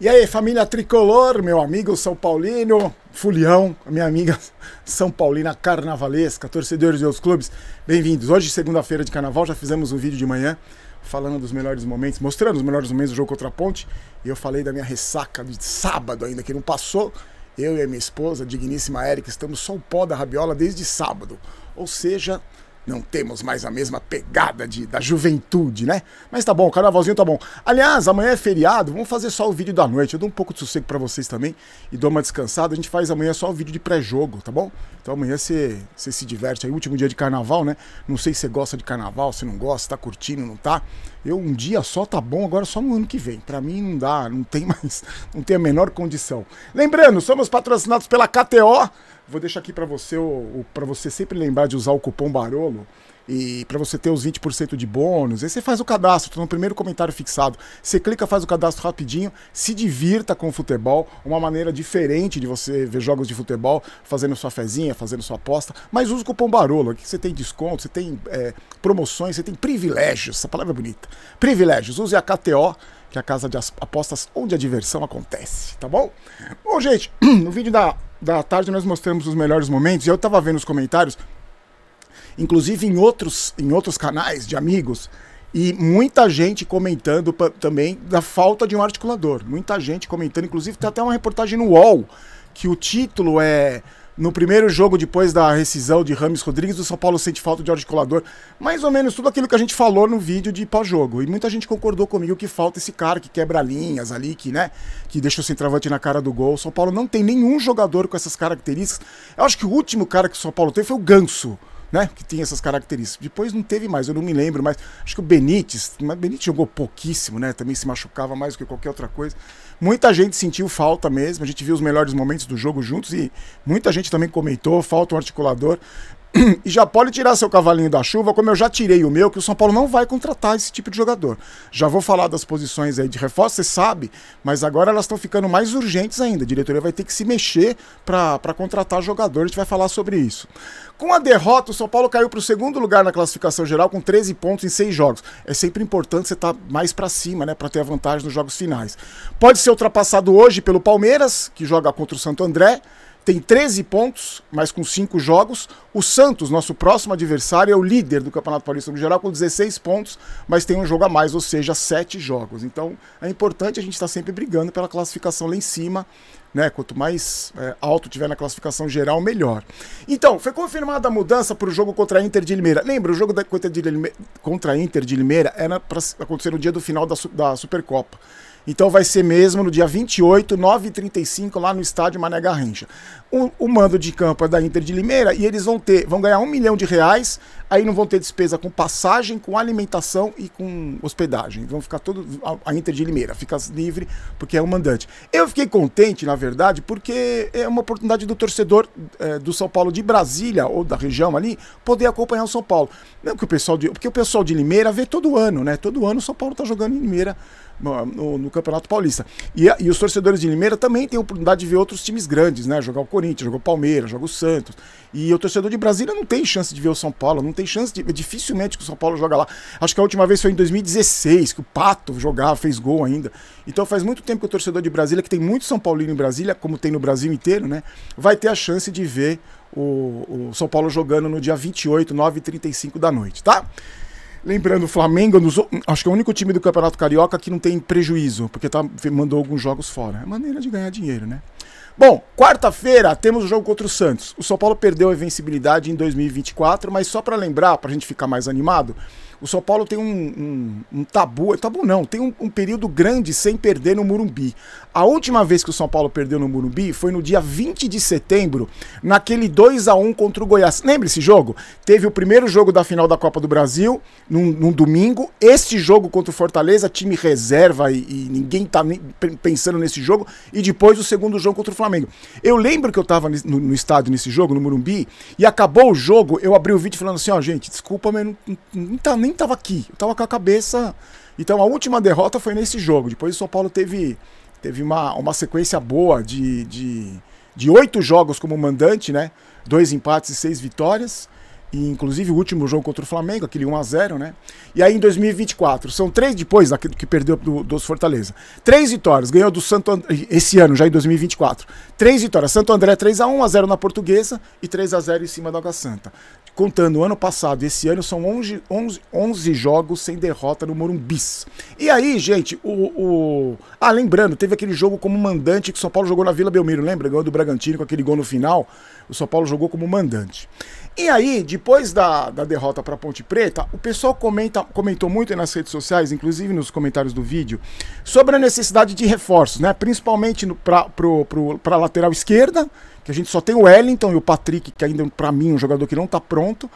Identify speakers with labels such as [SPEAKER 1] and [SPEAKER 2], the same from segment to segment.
[SPEAKER 1] E aí, família tricolor, meu amigo São Paulino, Fulião, minha amiga São Paulina carnavalesca, torcedores de outros clubes, bem-vindos. Hoje, segunda-feira de carnaval, já fizemos um vídeo de manhã falando dos melhores momentos, mostrando os melhores momentos do jogo contra a Ponte. E eu falei da minha ressaca de sábado ainda, que não passou. Eu e a minha esposa, digníssima Érica, estamos só o pó da rabiola desde sábado. Ou seja, não temos mais a mesma pegada de, da juventude, né? Mas tá bom, carnavalzinho tá bom. Aliás, amanhã é feriado, vamos fazer só o vídeo da noite. Eu dou um pouco de sossego para vocês também e dou uma descansada. A gente faz amanhã só o vídeo de pré-jogo, tá bom? Então amanhã você se diverte aí, último dia de carnaval, né? Não sei se você gosta de carnaval, se não gosta, tá curtindo, não tá? Eu um dia só tá bom, agora só no ano que vem. Para mim não dá, não tem mais, não tem a menor condição. Lembrando, somos patrocinados pela KTO. Vou deixar aqui para você, para você sempre lembrar de usar o cupom Barolo e para você ter os 20% de bônus. Aí você faz o cadastro, no primeiro comentário fixado. Você clica, faz o cadastro rapidinho, se divirta com o futebol, uma maneira diferente de você ver jogos de futebol, fazendo sua fezinha, fazendo sua aposta. Mas usa o cupom Barolo, aqui você tem desconto, você tem é, promoções, você tem privilégios. Essa palavra é bonita. Privilégios. Use a KTO, que é a casa de apostas onde a diversão acontece, tá bom? Bom, gente, no vídeo da da tarde nós mostramos os melhores momentos. E eu estava vendo os comentários, inclusive em outros, em outros canais de amigos, e muita gente comentando também da falta de um articulador. Muita gente comentando, inclusive tem até uma reportagem no UOL que o título é no primeiro jogo, depois da rescisão de Rames Rodrigues, o São Paulo sente falta de articulador Mais ou menos tudo aquilo que a gente falou no vídeo de pós-jogo. E muita gente concordou comigo que falta esse cara que quebra linhas ali, que, né, que deixa o centroavante na cara do gol. O São Paulo não tem nenhum jogador com essas características. Eu acho que o último cara que o São Paulo teve foi o Ganso né? Que tinha essas características. Depois não teve mais, eu não me lembro, mas acho que o Benítez, mas Benítez jogou pouquíssimo, né? Também se machucava mais do que qualquer outra coisa. Muita gente sentiu falta mesmo, a gente viu os melhores momentos do jogo juntos e muita gente também comentou, falta um articulador. e já pode tirar seu cavalinho da chuva, como eu já tirei o meu, que o São Paulo não vai contratar esse tipo de jogador. Já vou falar das posições aí de reforço, você sabe, mas agora elas estão ficando mais urgentes ainda. A diretoria vai ter que se mexer para contratar jogador, a gente vai falar sobre isso. Com a derrota, o São Paulo caiu para o segundo lugar na classificação geral com 13 pontos em 6 jogos. É sempre importante você estar tá mais para cima, né, para ter a vantagem nos jogos finais. Pode ser ultrapassado hoje pelo Palmeiras, que joga contra o Santo André tem 13 pontos, mas com 5 jogos. O Santos, nosso próximo adversário, é o líder do Campeonato Paulista no geral, com 16 pontos, mas tem um jogo a mais, ou seja, 7 jogos. Então é importante a gente estar tá sempre brigando pela classificação lá em cima. Né? Quanto mais é, alto tiver na classificação geral, melhor. Então, foi confirmada a mudança para o jogo contra a Inter de Limeira. Lembra, o jogo da, contra, de Limeira, contra a Inter de Limeira era para acontecer no dia do final da, da Supercopa. Então vai ser mesmo no dia 28, 9h35, lá no estádio Mané Garrincha. O, o, mando de campo é da Inter de Limeira e eles vão ter, vão ganhar um milhão de reais, aí não vão ter despesa com passagem, com alimentação e com hospedagem. Vão ficar todos A, a Inter de Limeira fica livre porque é o um mandante. Eu fiquei contente, na verdade, porque é uma oportunidade do torcedor é, do São Paulo de Brasília ou da região ali poder acompanhar o São Paulo. Não que o pessoal de. Porque o pessoal de Limeira vê todo ano, né? Todo ano o São Paulo tá jogando em Limeira no, no Campeonato Paulista. E, e, os torcedores de Limeira também têm a oportunidade de ver outros times grandes, né? Jogar o Corinthians, jogar o Palmeiras, jogar o Santos. E o torcedor de Brasília não tem chance de ver o São Paulo, não tem chance de. É dificilmente que o São Paulo joga lá. Acho que a última vez foi em 2016, que o Pato jogava, fez gol ainda. Então faz muito tempo que o torcedor de Brasília, que tem muito São Paulino em Brasília, como tem no Brasil inteiro, né? Vai ter a chance de ver o, o São Paulo jogando no dia 28, 9h35 da noite, tá? Lembrando, o Flamengo, nos, acho que é o único time do Campeonato Carioca que não tem prejuízo, porque tá, mandou alguns jogos fora. É maneira de ganhar dinheiro, né? Bom, quarta-feira temos o jogo contra o Santos. O São Paulo perdeu a invencibilidade em 2024, mas só para lembrar, para a gente ficar mais animado, o São Paulo tem um, um, um tabu, tabu não, tem um, um, período grande sem perder no Murumbi. A última vez que o São Paulo perdeu no Murumbi foi no dia 20 de setembro, naquele 2 a 1 contra o Goiás. Lembra esse jogo? Teve o primeiro jogo da final da Copa do Brasil, num, num domingo. Este jogo contra o Fortaleza, time reserva e, e ninguém tá pensando nesse jogo. E depois o segundo jogo contra o Flamengo. Eu lembro que eu tava no, no estádio nesse jogo, no Murumbi, e acabou o jogo, eu abri o vídeo falando assim, ó, oh, gente, desculpa, mas não, não tá nem nem tava aqui. Eu tava com a cabeça. Então a última derrota foi nesse jogo. Depois o São Paulo teve, teve uma, uma sequência boa de, de, de oito jogos como mandante, né? Dois empates e seis vitórias. E, inclusive o último jogo contra o Flamengo, aquele 1x0, né? E aí em 2024, são três depois daquele que perdeu do, Fortaleza. Três vitórias, ganhou do Santo André, esse ano, já em 2024. Três vitórias, Santo André 3x1, a 0 na Portuguesa e 3x0 em cima da Água Santa. Contando o ano passado e esse ano, são 11, 11, 11 jogos sem derrota no Morumbis. E aí, gente, o, o... Ah, lembrando, teve aquele jogo como mandante que o São Paulo jogou na Vila Belmiro, lembra? Ganhou do Bragantino com aquele gol no final. O São Paulo jogou como mandante. E aí, depois da, da derrota para Ponte Preta, o pessoal comenta, comentou muito nas redes sociais, inclusive nos comentários do vídeo, sobre a necessidade de reforços, né? Principalmente para a lateral esquerda, que a gente só tem o Wellington e o Patrick, que ainda, para mim, é um jogador que não está pronto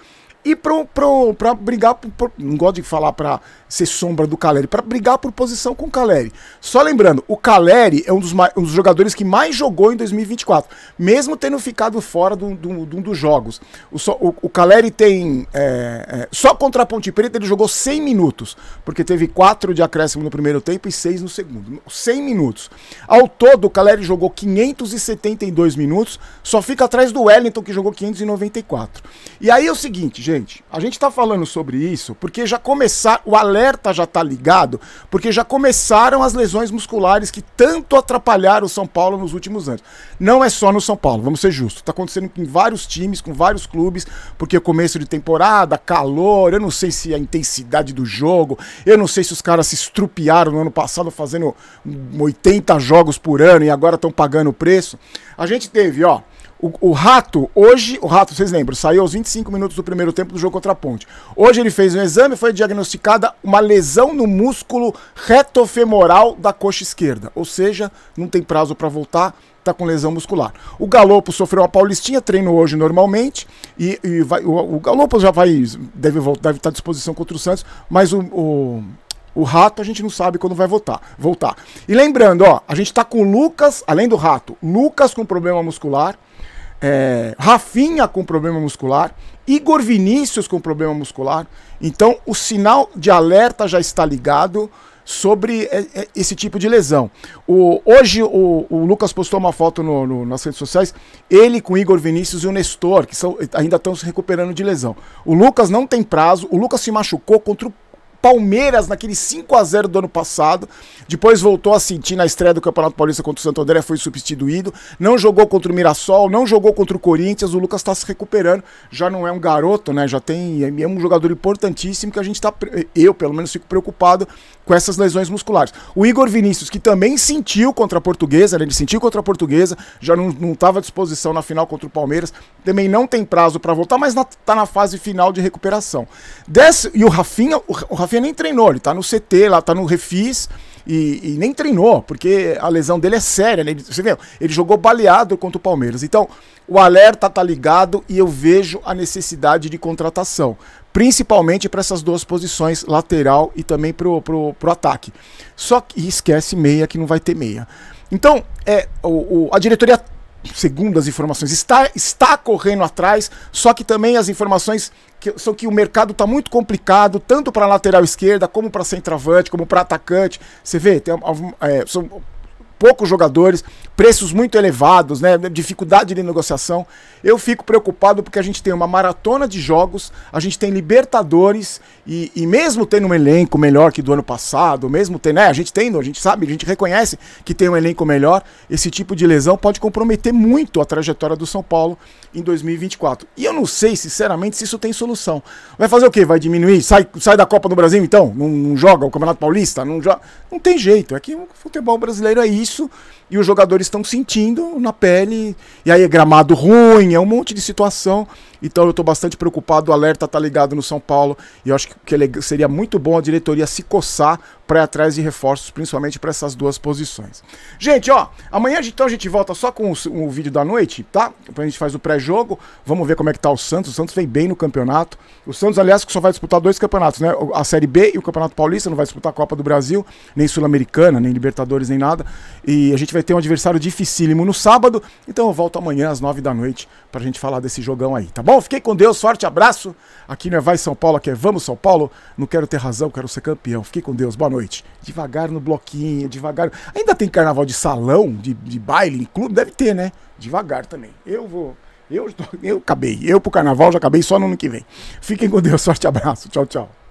[SPEAKER 1] e pro, pro, pra brigar, por, por, não gosto de falar pra ser sombra do Caleri, pra brigar por posição com o Caleri. Só lembrando, o Caleri é um dos, um dos jogadores que mais jogou em 2024, mesmo tendo ficado fora de do, do, do, um dos jogos. O, o, o Caleri tem, é, é, só contra a Ponte Preta ele jogou 100 minutos, porque teve 4 de acréscimo no primeiro tempo e 6 no segundo, 100 minutos. Ao todo, o Caleri jogou 572 minutos, só fica atrás do Wellington, que jogou 594. E aí é o seguinte, gente, a gente está falando sobre isso porque já começar, o alerta já está ligado, porque já começaram as lesões musculares que tanto atrapalharam o São Paulo nos últimos anos. Não é só no São Paulo, vamos ser justos. Está acontecendo em vários times, com vários clubes, porque começo de temporada, calor, eu não sei se é a intensidade do jogo, eu não sei se os caras se estrupiaram no ano passado fazendo 80 jogos por ano e agora estão pagando o preço. A gente teve, ó, o, o, Rato, hoje, o Rato, vocês lembram, saiu aos 25 minutos do primeiro tempo do jogo contra a Ponte. Hoje ele fez um exame e foi diagnosticada uma lesão no músculo retofemoral da coxa esquerda. Ou seja, não tem prazo para voltar, tá com lesão muscular. O Galopo sofreu uma paulistinha, treino hoje normalmente, e, e vai, o, o, Galopo já vai, deve voltar, deve estar tá à disposição contra o Santos, mas o, o o rato a gente não sabe quando vai voltar. voltar. E lembrando, ó, a gente tá com o Lucas, além do rato, Lucas com problema muscular, é, Rafinha com problema muscular, Igor Vinícius com problema muscular. Então, o sinal de alerta já está ligado sobre é, é, esse tipo de lesão. O, hoje o, o, Lucas postou uma foto no, no, nas redes sociais, ele com Igor Vinícius e o Nestor, que são, ainda estão se recuperando de lesão. O Lucas não tem prazo, o Lucas se machucou contra o Palmeiras naquele 5 a 0 do ano passado. Depois voltou a sentir na estreia do Campeonato Paulista contra o Santo André, foi substituído. Não jogou contra o Mirassol, não jogou contra o Corinthians. O Lucas está se recuperando. Já não é um garoto, né? Já tem. É um jogador importantíssimo que a gente está. Eu, pelo menos, fico preocupado com essas lesões musculares. O Igor Vinícius, que também sentiu contra a portuguesa, né, ele sentiu contra a portuguesa, já não estava à disposição na final contra o Palmeiras, também não tem prazo para voltar, mas está na, tá na, fase final de recuperação. Desce, e o Rafinha, o, o Rafinha nem treinou, ele está no CT, lá está no Refis e, e, nem treinou, porque a lesão dele é séria, né? você viu? Ele jogou baleado contra o Palmeiras. Então, o alerta tá ligado e eu vejo a necessidade de contratação, principalmente para essas duas posições, lateral e também pro, pro, pro ataque. Só que esquece meia que não vai ter meia. Então, é, o, o a diretoria segundo as informações, está, está correndo atrás, só que também as informações que, só que o mercado está muito complicado, tanto para lateral esquerda, como para centroavante, como para atacante. Você vê, tem, é, são poucos jogadores, preços muito elevados, né? dificuldade de negociação. Eu fico preocupado porque a gente tem uma maratona de jogos, a gente tem Libertadores e, e mesmo tendo um elenco melhor que do ano passado, mesmo tendo, né? A gente tem, a gente sabe, a gente reconhece que tem um elenco melhor, esse tipo de lesão pode comprometer muito a trajetória do São Paulo em 2024. E eu não sei, sinceramente, se isso tem solução. Vai fazer o quê? Vai diminuir? Sai, sai da Copa do Brasil então? Não, não joga o Campeonato Paulista? Não joga? Não tem jeito. É que o futebol brasileiro é isso isso e os jogadores estão sentindo na pele. E aí é gramado ruim, é um monte de situação. Então eu estou bastante preocupado, o alerta tá ligado no São Paulo e eu acho que ele, seria muito bom a diretoria se coçar para ir atrás de reforços, principalmente para essas duas posições. Gente, ó, amanhã então a gente volta só com o, vídeo da noite, tá? Depois a gente faz o pré-jogo, vamos ver como é que tá o Santos. O Santos vem bem no campeonato. O Santos, aliás, que só vai disputar dois campeonatos, né? A Série B e o Campeonato Paulista, não vai disputar a Copa do Brasil, nem Sul-Americana, nem Libertadores, nem nada. E a gente vai ter um adversário dificílimo no sábado, então eu volto amanhã às nove da noite pra gente falar desse jogão aí, tá bom? bom? Fiquei com Deus, forte abraço. Aqui não é Vai São Paulo, aqui é Vamos São Paulo. Não quero ter razão, quero ser campeão. Fiquei com Deus, boa noite. Devagar no bloquinho, devagar. Ainda tem carnaval de salão, de, de baile, em clube? Deve ter, né? Devagar também. Eu vou. Eu, eu acabei. Eu pro carnaval já acabei só no ano que vem. Fiquem com Deus, forte abraço. Tchau, tchau.